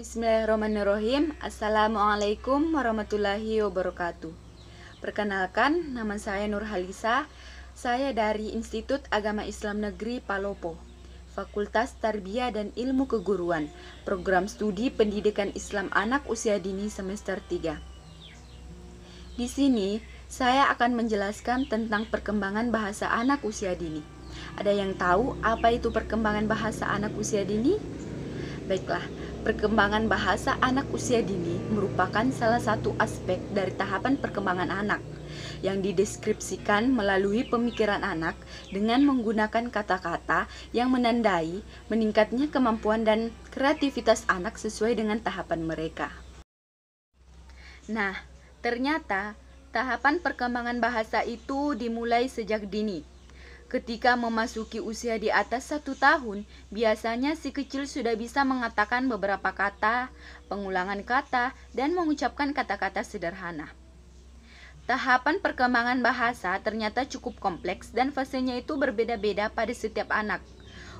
Bismillahirrahmanirrahim Assalamualaikum warahmatullahi wabarakatuh Perkenalkan, nama saya Nur Halisa Saya dari Institut Agama Islam Negeri Palopo Fakultas Tarbiyah dan Ilmu Keguruan Program Studi Pendidikan Islam Anak Usia Dini Semester 3 Di sini, saya akan menjelaskan tentang perkembangan bahasa anak usia dini Ada yang tahu apa itu perkembangan bahasa anak usia dini? Baiklah, Perkembangan bahasa anak usia dini merupakan salah satu aspek dari tahapan perkembangan anak yang dideskripsikan melalui pemikiran anak dengan menggunakan kata-kata yang menandai meningkatnya kemampuan dan kreativitas anak sesuai dengan tahapan mereka. Nah, ternyata tahapan perkembangan bahasa itu dimulai sejak dini Ketika memasuki usia di atas satu tahun, biasanya si kecil sudah bisa mengatakan beberapa kata, pengulangan kata, dan mengucapkan kata-kata sederhana. Tahapan perkembangan bahasa ternyata cukup kompleks dan fasenya itu berbeda-beda pada setiap anak.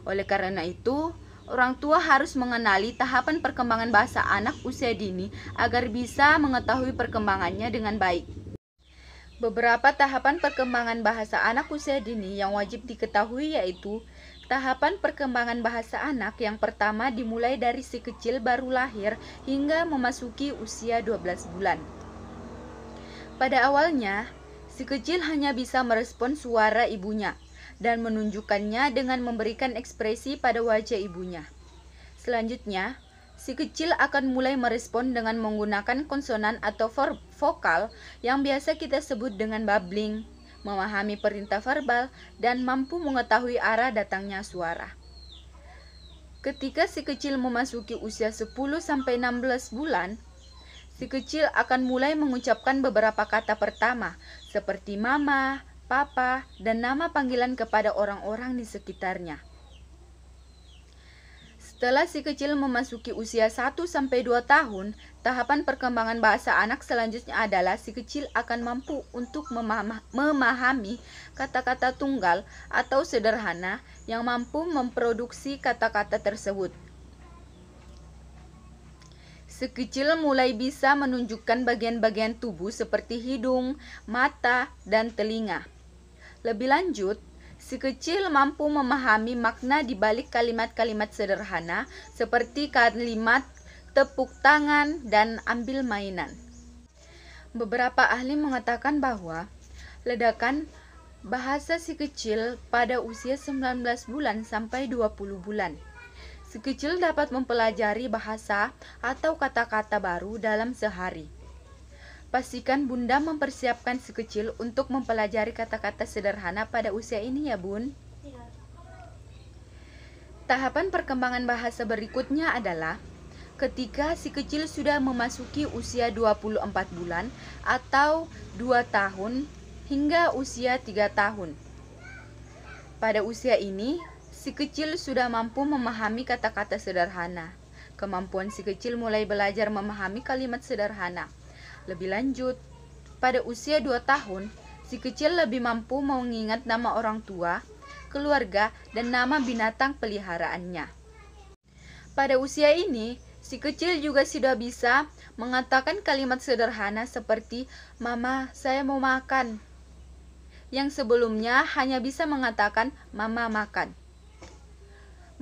Oleh karena itu, orang tua harus mengenali tahapan perkembangan bahasa anak usia dini agar bisa mengetahui perkembangannya dengan baik. Beberapa tahapan perkembangan bahasa anak usia dini yang wajib diketahui yaitu tahapan perkembangan bahasa anak yang pertama dimulai dari si kecil baru lahir hingga memasuki usia 12 bulan. Pada awalnya, si kecil hanya bisa merespon suara ibunya dan menunjukkannya dengan memberikan ekspresi pada wajah ibunya. Selanjutnya, si kecil akan mulai merespon dengan menggunakan konsonan atau vokal yang biasa kita sebut dengan babbling, memahami perintah verbal, dan mampu mengetahui arah datangnya suara. Ketika si kecil memasuki usia 10-16 bulan, si kecil akan mulai mengucapkan beberapa kata pertama seperti mama, papa, dan nama panggilan kepada orang-orang di sekitarnya. Setelah si kecil memasuki usia 1-2 tahun, tahapan perkembangan bahasa anak selanjutnya adalah si kecil akan mampu untuk memahami kata-kata tunggal atau sederhana yang mampu memproduksi kata-kata tersebut. Si kecil mulai bisa menunjukkan bagian-bagian tubuh seperti hidung, mata, dan telinga. Lebih lanjut, Si kecil mampu memahami makna di balik kalimat-kalimat sederhana seperti kalimat tepuk tangan dan ambil mainan. Beberapa ahli mengatakan bahwa ledakan bahasa si kecil pada usia 19 bulan sampai 20 bulan. Si kecil dapat mempelajari bahasa atau kata-kata baru dalam sehari. Pastikan Bunda mempersiapkan si kecil untuk mempelajari kata-kata sederhana pada usia ini ya, Bun. Tahapan perkembangan bahasa berikutnya adalah ketika si kecil sudah memasuki usia 24 bulan atau 2 tahun hingga usia 3 tahun. Pada usia ini, si kecil sudah mampu memahami kata-kata sederhana. Kemampuan si kecil mulai belajar memahami kalimat sederhana lebih lanjut, pada usia 2 tahun, si kecil lebih mampu mengingat nama orang tua, keluarga, dan nama binatang peliharaannya. Pada usia ini, si kecil juga sudah bisa mengatakan kalimat sederhana seperti "Mama, saya mau makan." Yang sebelumnya hanya bisa mengatakan "Mama makan".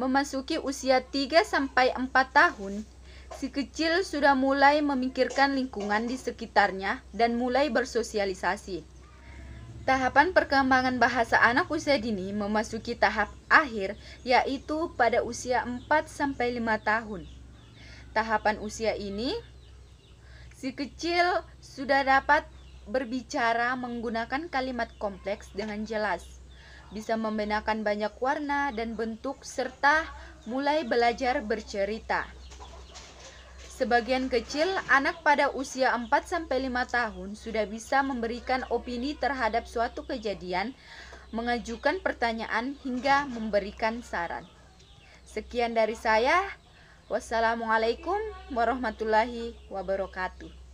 Memasuki usia 3 sampai 4 tahun, Si kecil sudah mulai memikirkan lingkungan di sekitarnya dan mulai bersosialisasi. Tahapan perkembangan bahasa anak usia dini memasuki tahap akhir yaitu pada usia 4 sampai 5 tahun. Tahapan usia ini si kecil sudah dapat berbicara menggunakan kalimat kompleks dengan jelas bisa membedakan banyak warna dan bentuk, serta mulai belajar bercerita. Sebagian kecil, anak pada usia 4-5 tahun sudah bisa memberikan opini terhadap suatu kejadian, mengajukan pertanyaan, hingga memberikan saran. Sekian dari saya. Wassalamualaikum warahmatullahi wabarakatuh.